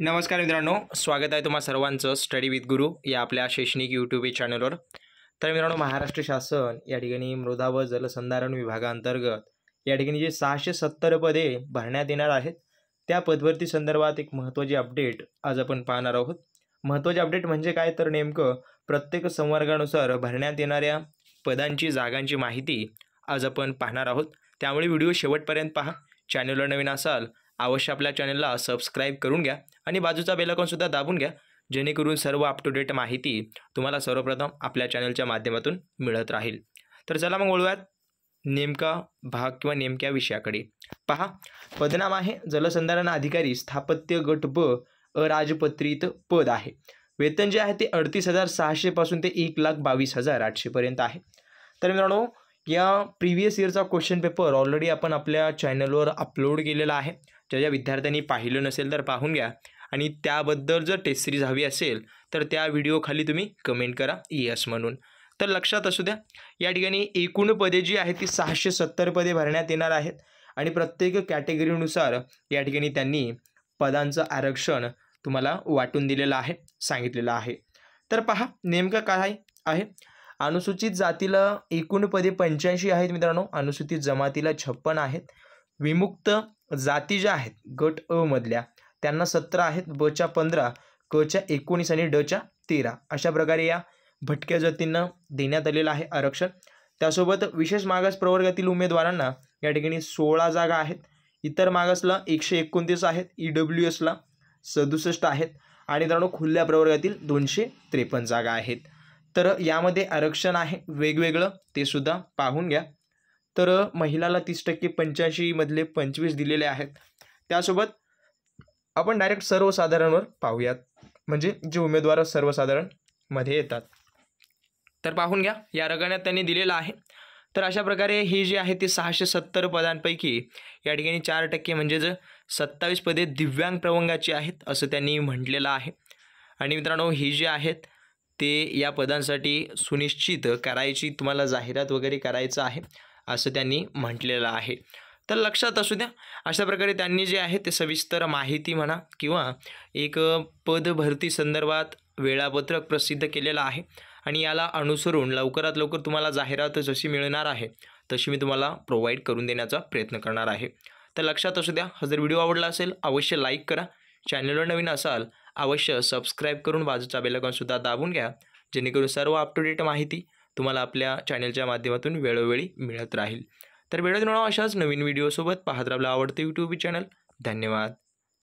नमस्कार मित्रांनो स्वागत आहे तुम्हा सर्वांचं स्टडी विथ गुरु या आपल्या शैक्षणिक यूट्यूब चॅनलवर तर मित्रांनो महाराष्ट्र शासन या ठिकाणी मृदा व जलसंधारण विभागाअंतर्गत या ठिकाणी जे सहाशे सत्तर पदे भरण्यात येणार आहेत त्या पदभरती संदर्भात एक महत्त्वाची अपडेट आज आपण पाहणार आहोत महत्त्वाचे अपडेट म्हणजे काय तर नेमकं प्रत्येक संवर्गानुसार भरण्यात येणाऱ्या पदांची जागांची माहिती आज आपण पाहणार आहोत त्यामुळे व्हिडिओ शेवटपर्यंत पहा चॅनलवर नवीन असाल अवश्य आपल्या चॅनलला सबस्क्राईब करून घ्या आणि बाजूचा बेलकॉनसुद्धा दाबून घ्या जेणेकरून सर्व अप टू डेट माहिती तुम्हाला सर्वप्रथम आपल्या चॅनलच्या माध्यमातून मिळत राहील तर चला मग ओळूयात नेमका भाग किंवा नेमक्या विषयाकडे पहा पदनाम आहे जलसंधारण अधिकारी स्थापत्य गट ब अराजपत्रित पद आहे वेतन जे आहे ते अडतीस हजार सहाशेपासून ते एक लाख बावीस हजार आठशेपर्यंत आहे तर मित्रांनो या प्रिव्हियस इयरचा क्वेश्चन पेपर ऑलरेडी आपण आपल्या चॅनलवर अपलोड केलेला आहे ज्या ज्या विद्यार्थ्यांनी पाहिलं नसेल तर पाहून घ्या आणि त्याबद्दल जर टेस्ट सिरीज हवी असेल तर त्या व्हिडिओखाली तुम्ही कमेंट करा यस म्हणून तर लक्षात असू द्या या ठिकाणी एकूण पदे जी आहेत ती सहाशे सत्तर पदे भरण्यात येणार आहेत आणि प्रत्येक कॅटेगरीनुसार या ठिकाणी त्यांनी पदांचं आरक्षण तुम्हाला वाटून दिलेलं आहे सांगितलेलं आहे तर पहा नेमकं काय आहे अनुसूचित जातीला एकूण पदे पंच्याऐंशी आहेत मित्रांनो अनुसूचित जमातीला छप्पन आहेत विमुक्त जाती ज्या आहेत गट अ मधल्या त्यांना सतरा आहेत बच्या पंधरा कच्या एकोणीस आणि डच्या तेरा अशा प्रकारे या भटक्या जातींना देण्यात आलेलं आहे आरक्षण त्यासोबत विशेष मागास प्रवर्गातील उमेदवारांना या ठिकाणी सोळा जागा आहेत इतर मागासला एकशे एकोणतीस आहेत ई डब्ल्यू एसला सदुसष्ट आहेत आणि मित्रांनो खुल्या प्रवर्गातील दोनशे त्रेपन्न जागा आहेत तर यामध्ये आरक्षण आहे वेगवेगळं ते सुद्धा पाहून घ्या तर महिलाला तीस टक्के पंच्याऐंशीमधले पंचवीस दिलेले आहेत त्यासोबत आपण डायरेक्ट सर्वसाधारणवर पाहूयात म्हणजे जे उमेदवार सर्वसाधारण मध्ये येतात तर पाहून घ्या या रगण्यात त्यांनी दिलेलं आहे तर अशा प्रकारे ही जी आहे ती सहाशे सत्तर पदांपैकी या ठिकाणी चार टक्के म्हणजेच सत्तावीस पदे दिव्यांग प्रवंगाची आहेत असं त्यांनी म्हटलेलं आहे आणि मित्रांनो ही जी आहेत ते या पदांसाठी सुनिश्चित करायची तुम्हाला जाहिरात वगैरे करायचं आहे असं त्यांनी म्हटलेलं आहे तर लक्षात असू द्या अशा प्रकारे त्यांनी जे आहे ते सविस्तर माहिती म्हणा किंवा एक पदभरती संदर्भात वेळापत्रक प्रसिद्ध केलेलं आहे आणि याला अनुसरून लवकरात लवकर तुम्हाला जाहिरात जशी मिळणार आहे तशी मी तुम्हाला प्रोव्हाइड करून देण्याचा प्रयत्न करणार आहे तर लक्षात असू द्या हा जर व्हिडिओ आवडला असेल अवश्य लाईक करा चॅनलवर नवीन असाल अवश्य सबस्क्राईब करून बाजूचा बेलकॉनसुद्धा दाबून घ्या जेणेकरून सर्व अप टू डेट माहिती तुम्हाला आपल्या चॅनलच्या माध्यमातून वेळोवेळी मिळत राहील तर मिळावा अशाच नवीन व्हिडिओसोबत पाहत राहिला आवडतं यूट्यूब चॅनल धन्यवाद